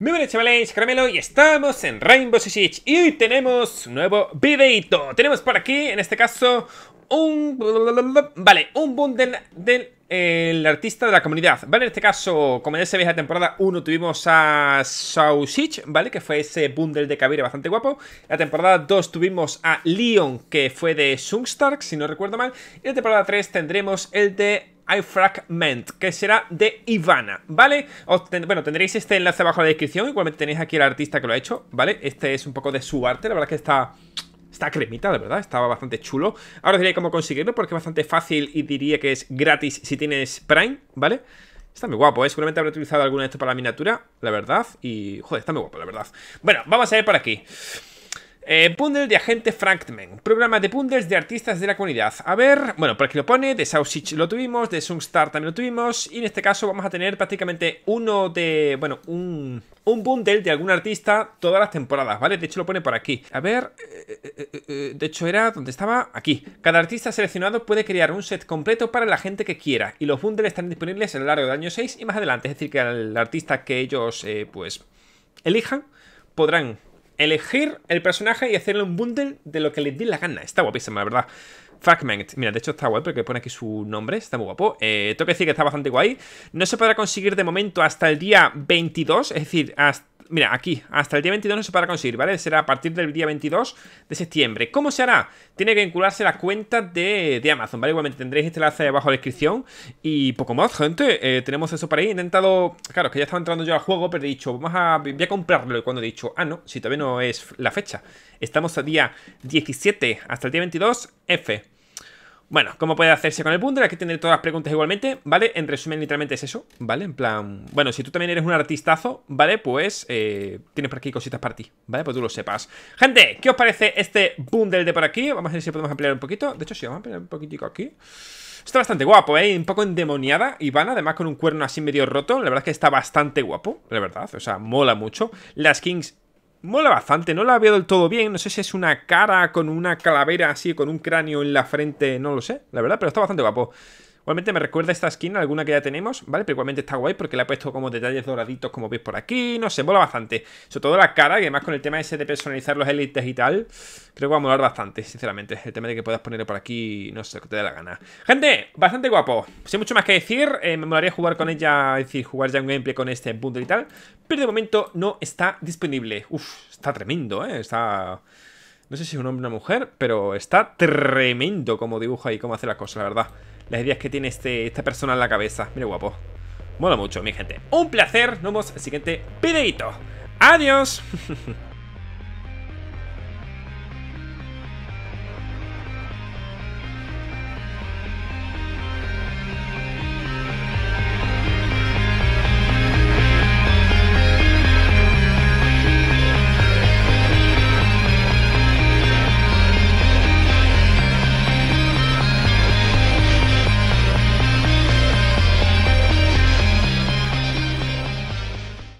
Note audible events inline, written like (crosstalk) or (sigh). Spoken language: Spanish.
Muy buenas chavales, Caramelo y estamos en Rainbow Six y hoy tenemos un nuevo videito. Tenemos por aquí, en este caso, un... Vale, un bundle del el artista de la comunidad, ¿vale? En este caso, como ya sabéis, la temporada 1 tuvimos a Sausage, ¿vale? Que fue ese bundle de cabello bastante guapo. La temporada 2 tuvimos a Leon, que fue de Sungstark, si no recuerdo mal. Y la temporada 3 tendremos el de iFragment, que será de Ivana, ¿vale? bueno, tendréis este enlace abajo en la descripción, igualmente tenéis aquí el artista que lo ha hecho, ¿vale? Este es un poco de su arte, la verdad que está... Está cremita, la verdad, estaba bastante chulo. Ahora os diré cómo conseguirlo porque es bastante fácil y diría que es gratis si tienes Prime, ¿vale? Está muy guapo, ¿eh? Seguramente habré utilizado alguna de estas para la miniatura, la verdad. Y, joder, está muy guapo, la verdad. Bueno, vamos a ir por aquí. Eh, bundle de agente Frankman. Programa de bundles de artistas de la comunidad. A ver, bueno, por aquí lo pone. De Sausage lo tuvimos, de Sungstar también lo tuvimos. Y en este caso vamos a tener prácticamente uno de. Bueno, un. Un bundle de algún artista todas las temporadas, ¿vale? De hecho lo pone por aquí. A ver, eh, eh, eh, de hecho era donde estaba aquí. Cada artista seleccionado puede crear un set completo para la gente que quiera y los bundles están disponibles a lo largo del año 6 y más adelante. Es decir, que el artista que ellos pues elijan podrán elegir el personaje y hacerle un bundle de lo que le di la gana. Está guapísimo, la verdad. Fragment, mira, de hecho está guay porque pone aquí su nombre, está muy guapo. Eh, tengo que decir que está bastante guay. No se podrá conseguir de momento hasta el día 22, es decir, hasta mira, aquí, hasta el día 22 no se podrá conseguir, ¿vale? Será a partir del día 22 de septiembre. ¿Cómo se hará? Tiene que vincularse la cuenta de, Amazon, ¿vale? Igualmente tendréis este enlace abajo en la descripción y poco más, gente. Eh, tenemos eso para ahí. He intentado, claro, que ya estaba entrando yo al juego, pero he dicho, vamos a, voy a comprarlo. Y cuando he dicho, ah, no, si todavía no es la fecha. Estamos a día 17 hasta el día 22, F. Bueno, ¿cómo puede hacerse con el bundle? Aquí que todas las preguntas igualmente, ¿vale? En resumen, literalmente es eso, ¿vale? En plan, bueno, si tú también eres un artistazo, ¿vale? Pues eh, tienes por aquí cositas para ti, ¿vale? Pues tú lo sepas. Gente, ¿qué os parece este bundle de por aquí? Vamos a ver si podemos ampliar un poquito. De hecho, sí, vamos a ampliar un poquitico aquí. Está bastante guapo, ¿eh? Un poco endemoniada Ivana, además con un cuerno así medio roto La verdad es que está bastante guapo, la verdad O sea, mola mucho Las Kings mola bastante, no la veo del todo bien, no sé si es una cara con una calavera así, con un cráneo en la frente, no lo sé, la verdad, pero está bastante guapo. Igualmente me recuerda esta skin, alguna que ya tenemos, ¿vale? Pero igualmente está guay porque le ha puesto como detalles doraditos, como veis por aquí, no sé, mola bastante. Sobre todo la cara, que además con el tema ese de personalizar los elites y tal, creo que va a molar bastante, sinceramente. El tema de que puedas ponerlo por aquí, no sé, que te dé la gana. Gente, bastante guapo. Sin mucho más que decir, eh, me molaría jugar con ella, es decir, jugar ya un gameplay con este bundle y tal, pero de momento no está disponible. Uf, está tremendo, ¿eh? Está... No sé si es un hombre o una mujer, pero está tremendo como dibuja y cómo hace las cosas, la verdad. Las ideas que tiene este, esta persona en la cabeza. Mire guapo. Mola mucho, mi gente. Un placer. Nos vemos en el siguiente videito. Adiós. (laughs)